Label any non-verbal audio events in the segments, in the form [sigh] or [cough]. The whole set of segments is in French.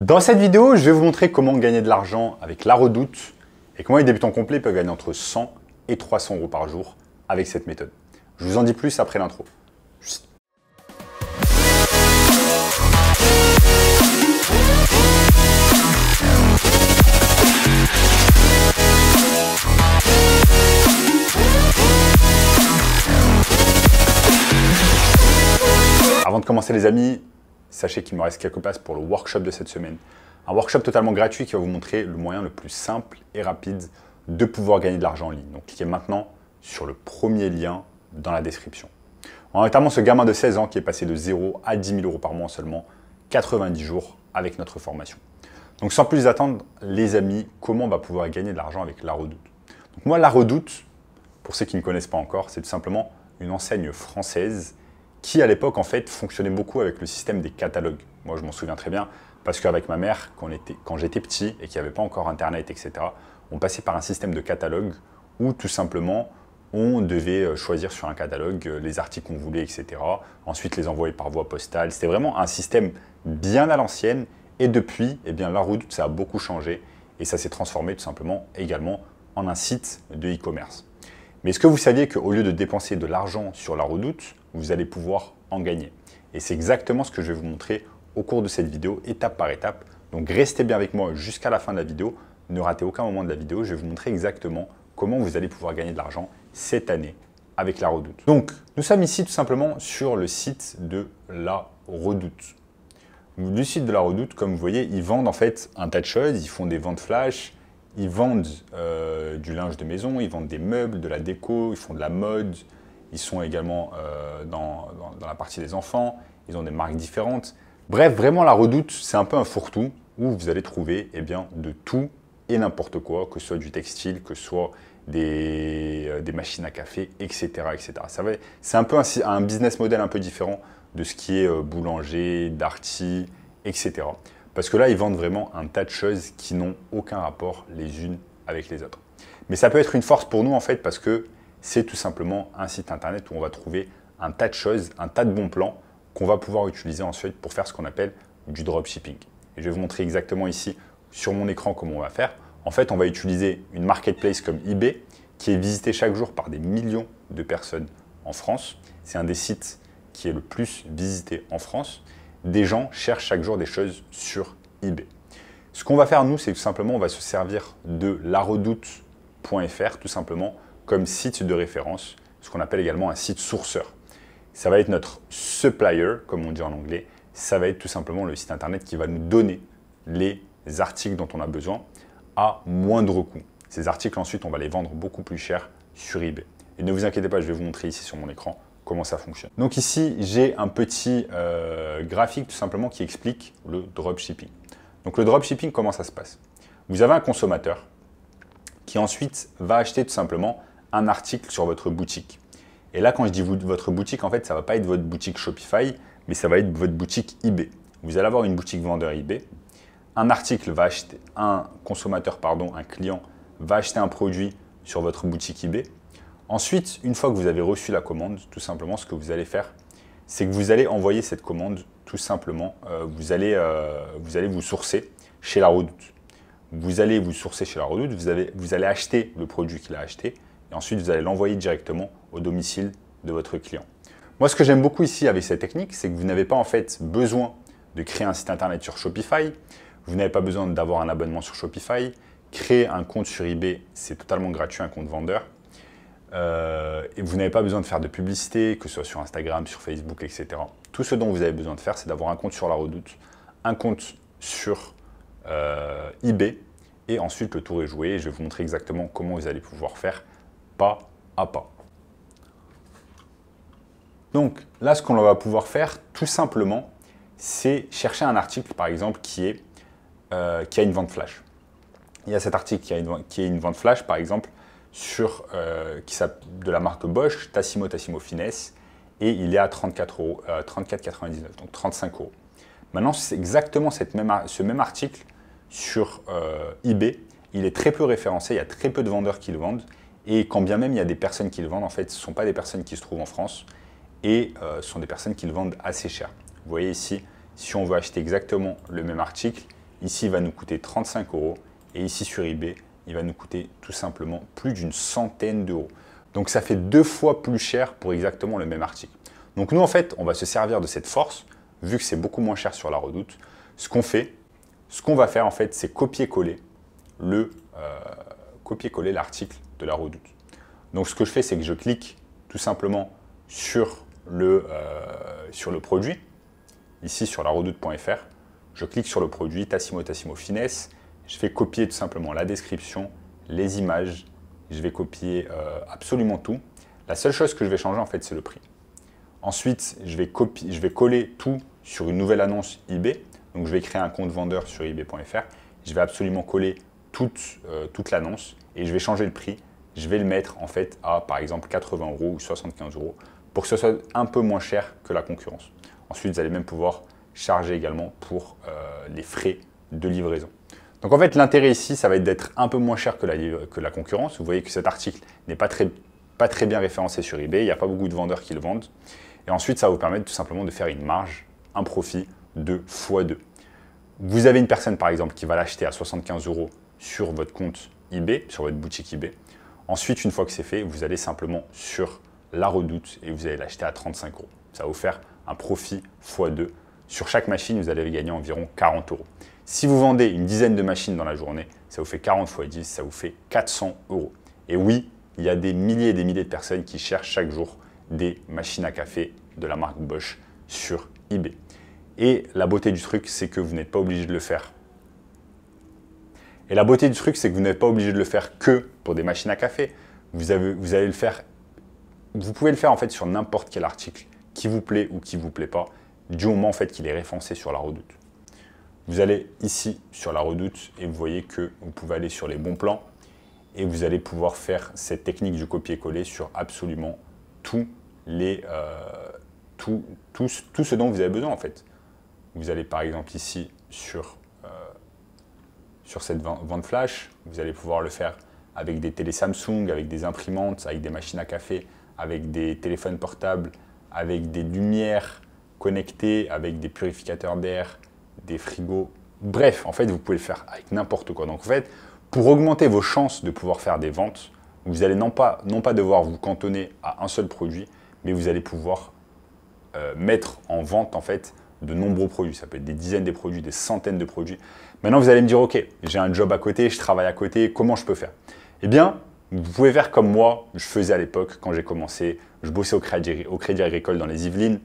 Dans cette vidéo, je vais vous montrer comment gagner de l'argent avec la redoute et comment les débutants complets peuvent gagner entre 100 et 300 euros par jour avec cette méthode. Je vous en dis plus après l'intro. Avant de commencer les amis, sachez qu'il me reste quelques places pour le workshop de cette semaine. Un workshop totalement gratuit qui va vous montrer le moyen le plus simple et rapide de pouvoir gagner de l'argent en ligne. Donc cliquez maintenant sur le premier lien dans la description. On a notamment ce gamin de 16 ans qui est passé de 0 à 10 000 euros par mois en seulement 90 jours avec notre formation. Donc sans plus attendre, les amis, comment on va pouvoir gagner de l'argent avec La Redoute moi, La Redoute, pour ceux qui ne connaissent pas encore, c'est tout simplement une enseigne française qui à l'époque en fait fonctionnait beaucoup avec le système des catalogues. Moi je m'en souviens très bien parce qu'avec ma mère, quand, j'étais petit et qu'il n'y avait pas encore Internet, etc., on passait par un système de catalogue où tout simplement on devait euh, choisir sur un catalogue euh, les articles qu'on voulait, etc. Ensuite les envoyer par voie postale. C'était vraiment un système bien à l'ancienne et depuis, eh bien, la route, ça a beaucoup changé et ça s'est transformé tout simplement également en un site de e-commerce. Mais est-ce que vous saviez qu'au lieu de dépenser de l'argent sur la redoute, vous allez pouvoir en gagner. Et c'est exactement ce que je vais vous montrer au cours de cette vidéo, étape par étape. Donc restez bien avec moi jusqu'à la fin de la vidéo. Ne ratez aucun moment de la vidéo. Je vais vous montrer exactement comment vous allez pouvoir gagner de l'argent cette année avec la Redoute. Donc, nous sommes ici tout simplement sur le site de la Redoute. Du site de la Redoute, comme vous voyez, ils vendent en fait un tas de choses. Ils font des ventes flash, ils vendent euh, du linge de maison, ils vendent des meubles, de la déco, ils font de la mode, ils sont également euh, dans, dans, la partie des enfants. Ils ont des marques différentes. Bref, vraiment, la redoute, c'est un peu un fourre-tout où vous allez trouver eh bien, de tout et n'importe quoi, que ce soit du textile, que ce soit des, euh, des machines à café, etc. etc. C'est un peu un, business model un peu différent de ce qui est euh, boulanger, darty, etc. Parce que là, ils vendent vraiment un tas de choses qui n'ont aucun rapport les unes avec les autres. Mais ça peut être une force pour nous en fait parce que c'est tout simplement un site internet où on va trouver un tas de choses, un tas de bons plans qu'on va pouvoir utiliser ensuite pour faire ce qu'on appelle du dropshipping. Et je vais vous montrer exactement ici sur mon écran comment on va faire. En fait, on va utiliser une marketplace comme eBay qui est visitée chaque jour par des millions de personnes en France. C'est un des sites qui est le plus visité en France. Des gens cherchent chaque jour des choses sur eBay. Ce qu'on va faire, nous, c'est tout simplement, on va se servir de laredoute.fr, tout simplement, comme site de référence, ce qu'on appelle également un site sourceur. Ça va être notre supplier, comme on dit en anglais. Ça va être tout simplement le site internet qui va nous donner les articles dont on a besoin à moindre coût. Ces articles, ensuite, on va les vendre beaucoup plus cher sur eBay. Et ne vous inquiétez pas, je vais vous montrer ici sur mon écran comment ça fonctionne. Donc ici, j'ai un petit euh, graphique tout simplement qui explique le dropshipping. Donc le dropshipping, comment ça se passe Vous avez un consommateur qui ensuite va acheter tout simplement un article sur votre boutique. Et là, quand je dis vous, votre boutique, en fait, ça ne va pas être votre boutique Shopify, mais ça va être votre boutique eBay. Vous allez avoir une boutique vendeur eBay. Un article va acheter, un consommateur, pardon, un client va acheter un produit sur votre boutique eBay. Ensuite, une fois que vous avez reçu la commande, tout simplement, ce que vous allez faire, c'est que vous allez envoyer cette commande, tout simplement, euh, vous, allez, euh, vous allez vous sourcer chez la redoute. Vous allez vous sourcer chez la redoute, vous, avez, vous allez acheter le produit qu'il a acheté, et ensuite vous allez l'envoyer directement au domicile de votre client. Moi, ce que j'aime beaucoup ici avec cette technique, c'est que vous n'avez pas en fait besoin de créer un site internet sur Shopify, vous n'avez pas besoin d'avoir un abonnement sur Shopify, créer un compte sur eBay, c'est totalement gratuit, un compte vendeur. Euh, et vous n'avez pas besoin de faire de publicité, que ce soit sur Instagram, sur Facebook, etc. Tout ce dont vous avez besoin de faire, c'est d'avoir un compte sur la redoute, un compte sur euh, eBay, et ensuite le tour est joué. je vais vous montrer exactement comment vous allez pouvoir faire pas à pas. Donc là, ce qu'on va pouvoir faire tout simplement, c'est chercher un article, par exemple, qui, est, euh, qui a une vente flash. Il y a cet article qui a une, vente flash, par exemple, sur, euh, qui de la marque Bosch, Tassimo Tassimo Finesse, et il est à 34,99 euh, donc 35 euros. Maintenant, c'est exactement ce même article sur eBay. Il est très peu référencé, il y a très peu de vendeurs qui le vendent, et quand bien même il y a des personnes qui le vendent, en fait, ce ne sont pas des personnes qui se trouvent en France et euh, ce sont des personnes qui le vendent assez cher. Vous voyez ici, si on veut acheter exactement le même article, ici il va nous coûter 35 euros et ici sur eBay, il va nous coûter tout simplement plus d'une centaine d'euros. Donc ça fait deux fois plus cher pour exactement le même article. Donc nous en fait, on va se servir de cette force, vu que c'est beaucoup moins cher sur la redoute. Ce qu'on fait, ce qu'on va faire en fait, c'est copier-coller le euh, copier-coller l'article de la redoute. Donc ce que je fais, c'est que je clique tout simplement sur le, euh, sur le produit, ici sur la redoute.fr, je clique sur le produit Tassimo Tassimo Finesse, je fais copier tout simplement la description, les images, je vais copier euh, absolument tout. La seule chose que je vais changer en fait, c'est le prix. Ensuite, je vais, je vais coller tout sur une nouvelle annonce eBay. Donc je vais créer un compte vendeur sur ebay.fr. Je vais absolument coller toute, euh, toute l'annonce et je vais changer le prix je vais le mettre en fait à par exemple 80 euros ou 75 euros pour que ce soit un peu moins cher que la concurrence. Ensuite, vous allez même pouvoir charger également pour euh, les frais de livraison. Donc en fait, l'intérêt ici, ça va être d'être un peu moins cher que la, concurrence. Vous voyez que cet article n'est pas très, pas très bien référencé sur eBay, il n'y a pas beaucoup de vendeurs qui le vendent. Et ensuite, ça va vous permettre tout simplement de faire une marge, un profit de x2. Vous avez une personne par exemple qui va l'acheter à 75 euros sur votre compte eBay, sur votre boutique eBay. Ensuite, une fois que c'est fait, vous allez simplement sur la redoute et vous allez l'acheter à 35 euros. Ça va vous faire un profit x2. Sur chaque machine, vous allez gagner environ 40 euros. Si vous vendez une dizaine de machines dans la journée, ça vous fait 40 x 10, ça vous fait 400 euros. Et oui, il y a des milliers et des milliers de personnes qui cherchent chaque jour des machines à café de la marque Bosch sur eBay. Et la beauté du truc, c'est que vous n'êtes pas obligé de le faire et la beauté du truc, c'est que vous n'êtes pas obligé de le faire que pour des machines à café. Vous, avez, vous allez le faire, vous pouvez le faire en fait sur n'importe quel article qui vous plaît ou qui vous plaît pas, du moment en fait qu'il est référencé sur la redoute. Vous allez ici sur la redoute et vous voyez que vous pouvez aller sur les bons plans et vous allez pouvoir faire cette technique du copier-coller sur absolument tous les, tout, euh, tout ce dont vous avez besoin en fait. Vous allez par exemple ici sur sur cette vente flash. Vous allez pouvoir le faire avec des télé Samsung, avec des imprimantes, avec des machines à café, avec des téléphones portables, avec des lumières connectées, avec des purificateurs d'air, des frigos. Bref, en fait, vous pouvez le faire avec n'importe quoi. Donc en fait, pour augmenter vos chances de pouvoir faire des ventes, vous allez non pas, devoir vous cantonner à un seul produit, mais vous allez pouvoir euh, mettre en vente en fait de nombreux produits, ça peut être des dizaines de produits, des centaines de produits. Maintenant, vous allez me dire, ok, j'ai un job à côté, je travaille à côté, comment je peux faire Eh bien, vous pouvez faire comme moi, je faisais à l'époque quand j'ai commencé, je bossais au crédit, agricole dans les Yvelines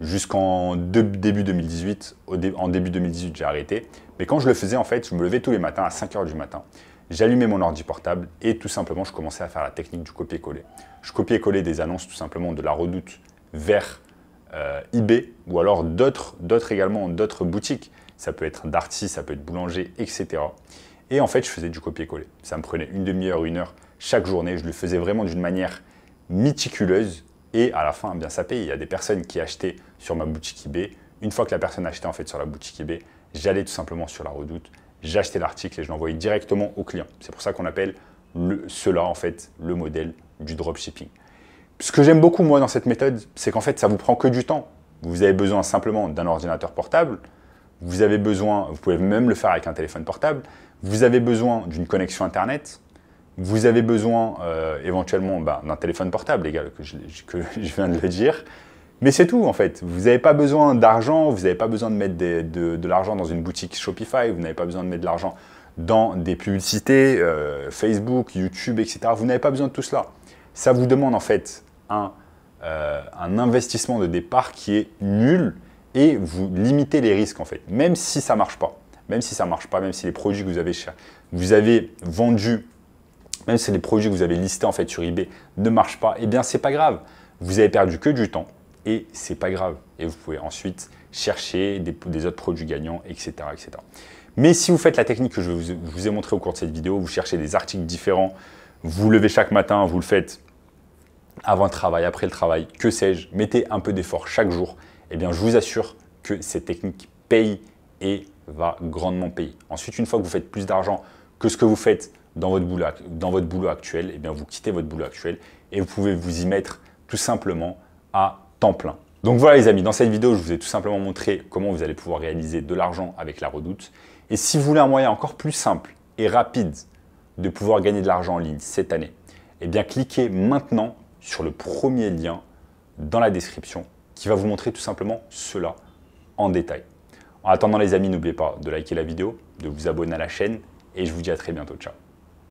jusqu'en début 2018. en début 2018, j'ai arrêté. Mais quand je le faisais, en fait, je me levais tous les matins à 5 heures du matin. J'allumais mon ordi portable et tout simplement, je commençais à faire la technique du copier-coller. Je copiais-collais des annonces tout simplement de la redoute vers euh, eBay ou alors d'autres, également, d'autres boutiques. Ça peut être Darty, ça peut être Boulanger, etc. Et en fait, je faisais du copier-coller. Ça me prenait une demi-heure, une heure chaque journée. Je le faisais vraiment d'une manière méticuleuse. Et à la fin, eh bien ça paye. Il y a des personnes qui achetaient sur ma boutique eBay. Une fois que la personne achetait en fait sur la boutique eBay, j'allais tout simplement sur la redoute, j'achetais l'article et je l'envoyais directement au client. C'est pour ça qu'on appelle cela en fait le modèle du dropshipping ce que j'aime beaucoup moi dans cette méthode, c'est qu'en fait ça vous prend que du temps. Vous avez besoin simplement d'un ordinateur portable, vous avez besoin, vous pouvez même le faire avec un téléphone portable, vous avez besoin d'une connexion internet, vous avez besoin euh, éventuellement bah, d'un téléphone portable, les gars, que [laughs] je, viens de le dire. Mais c'est tout en fait. Vous n'avez pas besoin d'argent, vous n'avez pas besoin de mettre de, l'argent dans une boutique Shopify, vous n'avez pas besoin de mettre de l'argent dans des publicités, euh, Facebook, YouTube, etc. Vous n'avez pas besoin de tout cela. Ça vous demande en fait euh, un, investissement de départ qui est nul et vous limitez les risques en fait, même si ça marche pas. Même si ça marche pas, même si les produits que vous avez, vous avez vendu même si les produits que vous avez listés en fait sur eBay ne marchent pas, eh bien c'est pas grave. Vous avez perdu que du temps et c'est pas grave. Et vous pouvez ensuite chercher des, autres produits gagnants, etc., etc. Mais si vous faites la technique que je vous ai montré au cours de cette vidéo, vous cherchez des articles différents, vous levez chaque matin, vous le faites avant le travail, après le travail, que sais-je, mettez un peu d'effort chaque jour, et eh bien je vous assure que cette technique paye et va grandement payer. Ensuite, une fois que vous faites plus d'argent que ce que vous faites dans votre boulot, actuel, et eh bien vous quittez votre boulot actuel et vous pouvez vous y mettre tout simplement à temps plein. Donc voilà les amis, dans cette vidéo, je vous ai tout simplement montré comment vous allez pouvoir réaliser de l'argent avec la redoute. Et si vous voulez un moyen encore plus simple et rapide de pouvoir gagner de l'argent en ligne cette année, et eh bien cliquez maintenant sur le premier lien dans la description qui va vous montrer tout simplement cela en détail. En attendant les amis, n'oubliez pas de liker la vidéo, de vous abonner à la chaîne et je vous dis à très bientôt. Ciao